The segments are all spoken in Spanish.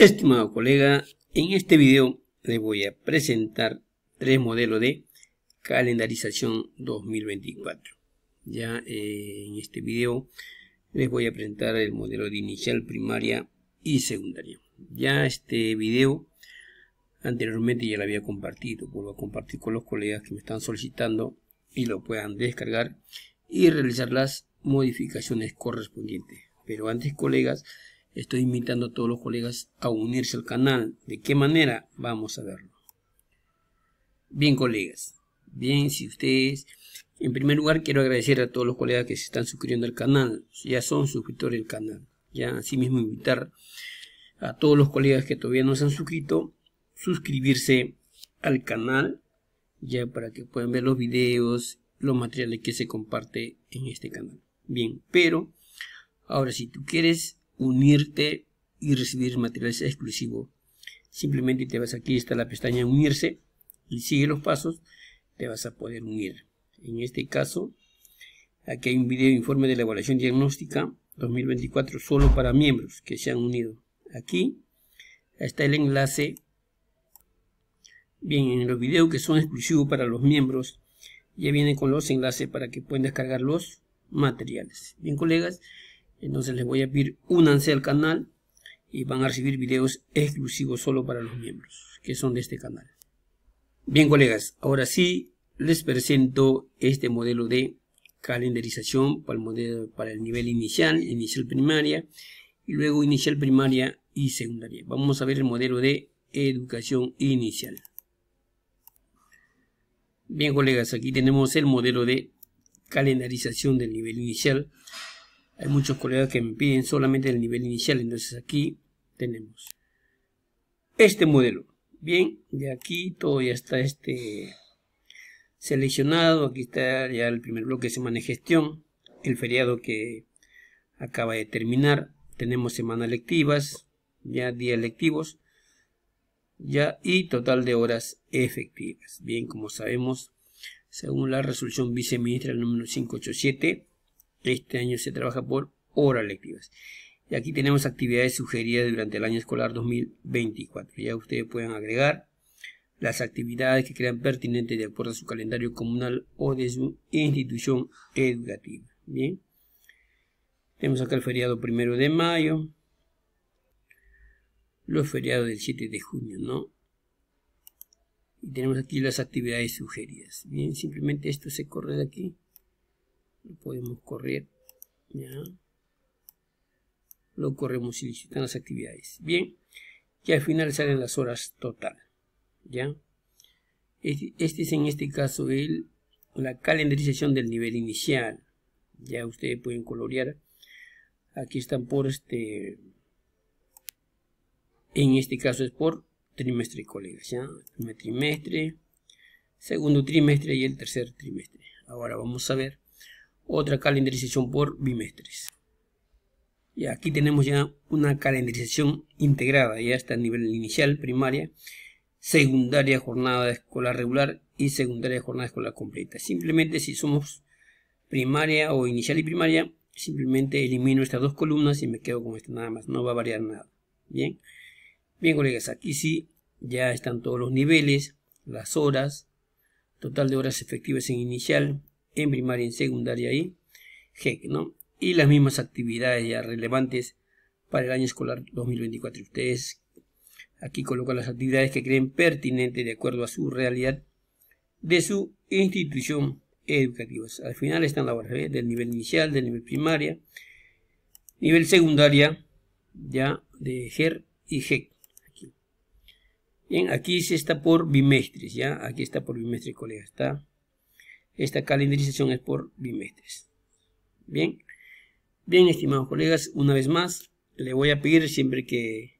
Estimado colega, en este video les voy a presentar tres modelos de calendarización 2024. Ya eh, en este video les voy a presentar el modelo de inicial, primaria y secundaria. Ya este video anteriormente ya lo había compartido, vuelvo a compartir con los colegas que me están solicitando y lo puedan descargar y realizar las modificaciones correspondientes. Pero antes colegas, Estoy invitando a todos los colegas a unirse al canal. ¿De qué manera? Vamos a verlo. Bien, colegas. Bien, si ustedes... En primer lugar, quiero agradecer a todos los colegas que se están suscribiendo al canal. Ya son suscriptores del canal. Ya, asimismo, invitar a todos los colegas que todavía no se han suscrito, suscribirse al canal, ya para que puedan ver los videos, los materiales que se comparte en este canal. Bien, pero ahora si tú quieres unirte y recibir materiales exclusivos. Simplemente te vas aquí, está la pestaña unirse y sigue los pasos, te vas a poder unir. En este caso, aquí hay un video informe de la evaluación diagnóstica 2024 solo para miembros que se han unido. Aquí está el enlace. Bien, en los videos que son exclusivos para los miembros, ya vienen con los enlaces para que puedan descargar los materiales. Bien, colegas entonces les voy a pedir únanse al canal y van a recibir videos exclusivos solo para los miembros que son de este canal bien colegas ahora sí les presento este modelo de calendarización para el, modelo, para el nivel inicial inicial primaria y luego inicial primaria y secundaria vamos a ver el modelo de educación inicial bien colegas aquí tenemos el modelo de calendarización del nivel inicial hay muchos colegas que me piden solamente el nivel inicial, entonces aquí tenemos este modelo. Bien, de aquí todo ya está este seleccionado. Aquí está ya el primer bloque de semana de gestión, el feriado que acaba de terminar. Tenemos semanas lectivas, ya días lectivos, ya y total de horas efectivas. Bien, como sabemos, según la resolución viceministra número 587, este año se trabaja por horas lectivas. Y aquí tenemos actividades sugeridas durante el año escolar 2024. Ya ustedes pueden agregar las actividades que crean pertinentes de acuerdo a su calendario comunal o de su institución educativa. Bien. Tenemos acá el feriado primero de mayo. Los feriados del 7 de junio, ¿no? Y tenemos aquí las actividades sugeridas. Bien, simplemente esto se corre de aquí lo podemos correr ya lo corremos y licitan las actividades bien que al final salen las horas total ya este, este, es en este caso el la calendarización del nivel inicial ya ustedes pueden colorear aquí están por este en este caso es por trimestre colegas ya primer trimestre segundo trimestre y el tercer trimestre ahora vamos a ver otra calendarización por bimestres. Y aquí tenemos ya una calendarización integrada, ya está a nivel inicial, primaria, secundaria jornada de escolar regular y secundaria jornada escolar completa. Simplemente si somos primaria o inicial y primaria, simplemente elimino estas dos columnas y me quedo con esta nada más, no va a variar nada. Bien, bien colegas, aquí sí ya están todos los niveles, las horas, total de horas efectivas en inicial, en primaria y secundaria y GEC, ¿no? Y las mismas actividades ya relevantes para el año escolar 2024. Ustedes aquí colocan las actividades que creen pertinentes de acuerdo a su realidad de su institución educativa. Al final están las barras ¿eh? del nivel inicial, del nivel primaria, nivel secundaria, ya de GER y GEC. Aquí. Bien, aquí se está por bimestres, ya, aquí está por bimestres, colega, está esta calendarización es por bimestres. Bien, bien, estimados colegas, una vez más, le voy a pedir siempre que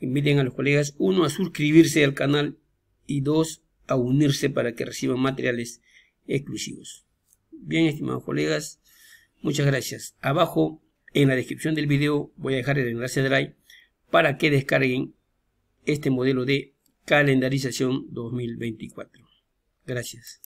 inviten a los colegas, uno, a suscribirse al canal y dos, a unirse para que reciban materiales exclusivos. Bien, estimados colegas, muchas gracias. Abajo, en la descripción del video, voy a dejar el enlace de Drive para que descarguen este modelo de calendarización 2024. Gracias.